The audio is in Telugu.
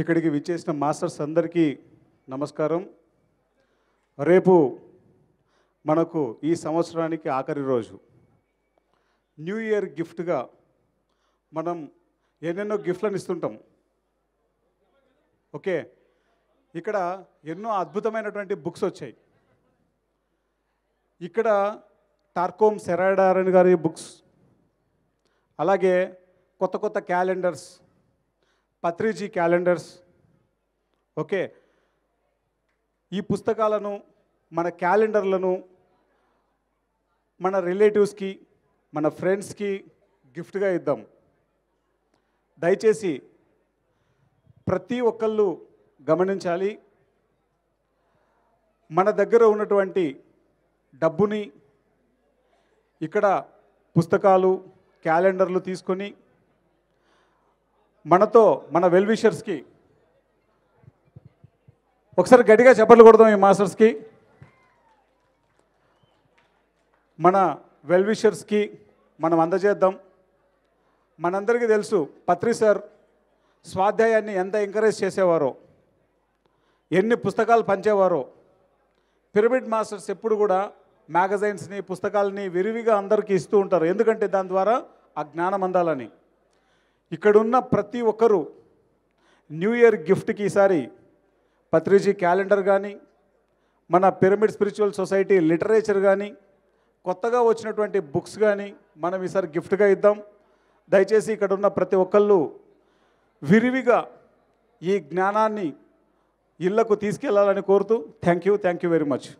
ఇక్కడికి విచ్చేసిన మాస్టర్స్ అందరికీ నమస్కారం రేపు మనకు ఈ సంవత్సరానికి ఆఖరి రోజు న్యూ ఇయర్ గిఫ్ట్గా మనం ఎన్నెన్నో గిఫ్ట్లను ఇస్తుంటాం ఓకే ఇక్కడ ఎన్నో అద్భుతమైనటువంటి బుక్స్ వచ్చాయి ఇక్కడ టార్కోమ్ సెరాడారన్ గారి బుక్స్ అలాగే కొత్త కొత్త క్యాలెండర్స్ పత్రిజీ క్యాలెండర్స్ ఓకే ఈ పుస్తకాలను మన క్యాలెండర్లను మన రిలేటివ్స్కి మన ఫ్రెండ్స్కి గిఫ్ట్గా ఇద్దాం దయచేసి ప్రతి ఒక్కళ్ళు గమనించాలి మన దగ్గర ఉన్నటువంటి డబ్బుని ఇక్కడ పుస్తకాలు క్యాలెండర్లు తీసుకొని మనతో మన వెల్విషర్స్కి ఒకసారి గట్టిగా చెప్పలు కొడదాం ఈ మాస్టర్స్కి మన వెల్విషర్స్కి మనం అందజేద్దాం మనందరికీ తెలుసు పత్రి సార్ స్వాధ్యాయాన్ని ఎంత ఎంకరేజ్ చేసేవారో ఎన్ని పుస్తకాలు పంచేవారో పిరమిడ్ మాస్టర్స్ ఎప్పుడు కూడా మ్యాగజైన్స్ని పుస్తకాలని విరివిగా అందరికీ ఇస్తూ ఉంటారు ఎందుకంటే దాని ద్వారా ఆ జ్ఞానం అందాలని ఇక్కడున్న ప్రతి ఒక్కరూ న్యూ ఇయర్ గిఫ్ట్కి ఈసారి పత్రిజీ క్యాలెండర్ కానీ మన పిరమిడ్ స్పిరిచువల్ సొసైటీ లిటరేచర్ కానీ కొత్తగా వచ్చినటువంటి బుక్స్ కానీ మనం ఈసారి గిఫ్ట్గా ఇద్దాం దయచేసి ఇక్కడ ఉన్న ప్రతి ఒక్కళ్ళు విరివిగా ఈ జ్ఞానాన్ని ఇళ్లకు తీసుకెళ్లాలని కోరుతూ thank you thank you very much